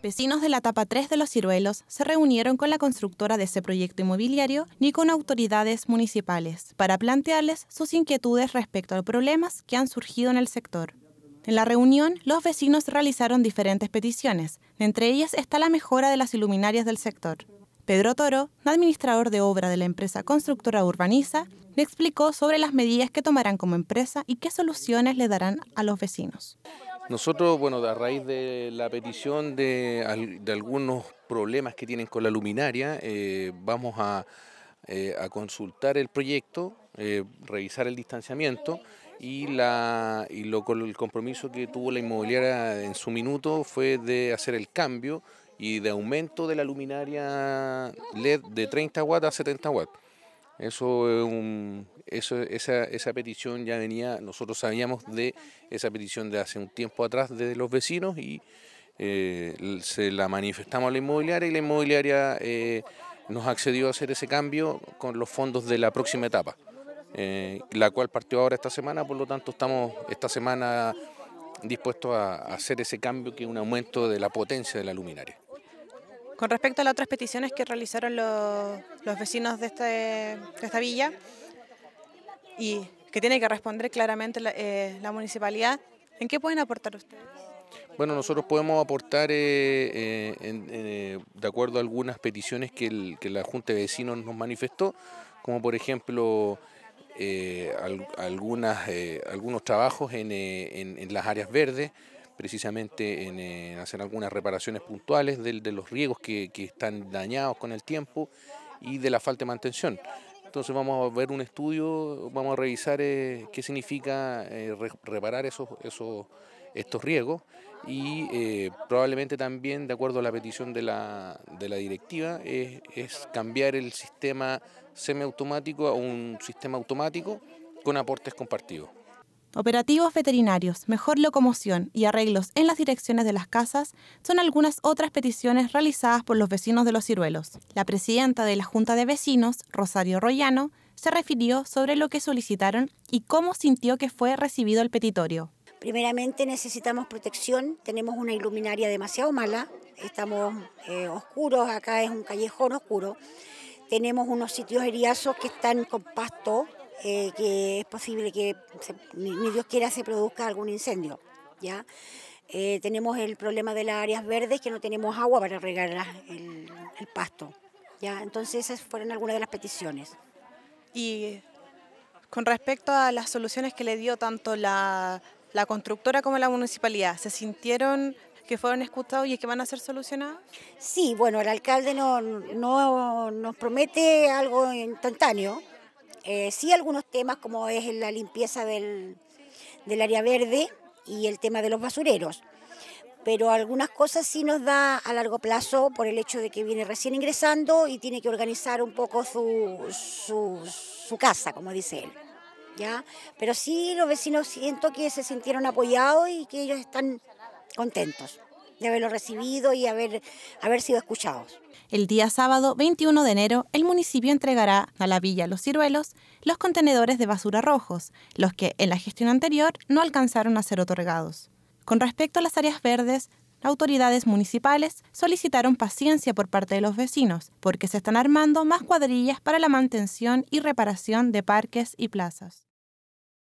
Vecinos de la etapa 3 de Los Ciruelos se reunieron con la constructora de ese proyecto inmobiliario ni con autoridades municipales para plantearles sus inquietudes respecto a los problemas que han surgido en el sector. En la reunión, los vecinos realizaron diferentes peticiones, entre ellas está la mejora de las iluminarias del sector. Pedro Toro, administrador de obra de la empresa constructora Urbaniza, le explicó sobre las medidas que tomarán como empresa y qué soluciones le darán a los vecinos. Nosotros, bueno, a raíz de la petición de, algunos problemas que tienen con la luminaria, eh, vamos eh, a, consultar el proyecto, eh, revisar el distanciamiento y, la, y lo, el compromiso que tuvo la inmobiliaria en su minuto fue de hacer el cambio y de aumento de la luminaria LED de 30 watts a 70 watts. Eso es esa, esa petición ya venía, nosotros sabíamos de esa petición de hace un tiempo atrás de los vecinos y eh, se la manifestamos a la inmobiliaria y la inmobiliaria eh, nos accedió a hacer ese cambio con los fondos de la próxima etapa, eh, la cual partió ahora esta semana, por lo tanto estamos esta semana dispuestos a hacer ese cambio que es un aumento de la potencia de la luminaria. Con respecto a las otras peticiones que realizaron los, vecinos de, este, de, esta villa y que tiene que responder claramente la, eh, municipalidad, ¿en qué pueden aportar ustedes? Bueno, nosotros podemos aportar, eh, eh, de acuerdo a algunas peticiones que, el, la Junta de Vecinos nos manifestó, como por ejemplo algunas, algunos trabajos en, las áreas verdes, precisamente en, eh, hacer algunas reparaciones puntuales de, de los riegos que, están dañados con el tiempo y de la falta de mantención. Entonces vamos a ver un estudio, vamos a revisar eh, qué significa eh, reparar esos, esos, estos riegos y probablemente también, de acuerdo a la petición de la, de la directiva, es, cambiar el sistema semiautomático a un sistema automático con aportes compartidos. Operativos veterinarios, mejor locomoción y arreglos en las direcciones de las casas son algunas otras peticiones realizadas por los vecinos de los ciruelos. La presidenta de la Junta de Vecinos, Rosario Royano, se refirió sobre lo que solicitaron y cómo sintió que fue recibido el petitorio. Primeramente necesitamos protección, tenemos una iluminaria demasiado mala, estamos eh, oscuros, acá es un callejón oscuro, tenemos unos sitios heriazos que están con pasto, eh, que es posible que, ni, Dios quiera, se produzca algún incendio. ¿ya? Eh, tenemos el problema de las áreas verdes, que no tenemos agua para regar el, pasto. ¿ya? Entonces esas fueron algunas de las peticiones. Y con respecto a las soluciones que le dio tanto la, la constructora como la municipalidad, ¿se sintieron que fueron escuchados y que van a ser solucionados? Sí, bueno, el alcalde no, no, nos promete algo instantáneo, eh, sí algunos temas como es la limpieza del, del, área verde y el tema de los basureros. Pero algunas cosas sí nos da a largo plazo por el hecho de que viene recién ingresando y tiene que organizar un poco su, su, su casa, como dice él. ¿ya? Pero sí los vecinos siento que se sintieron apoyados y que ellos están contentos de haberlo recibido y haber, sido escuchados. El día sábado 21 de enero, el municipio entregará a la Villa Los Ciruelos los contenedores de basura rojos, los que en la gestión anterior no alcanzaron a ser otorgados. Con respecto a las áreas verdes, autoridades municipales solicitaron paciencia por parte de los vecinos, porque se están armando más cuadrillas para la mantención y reparación de parques y plazas.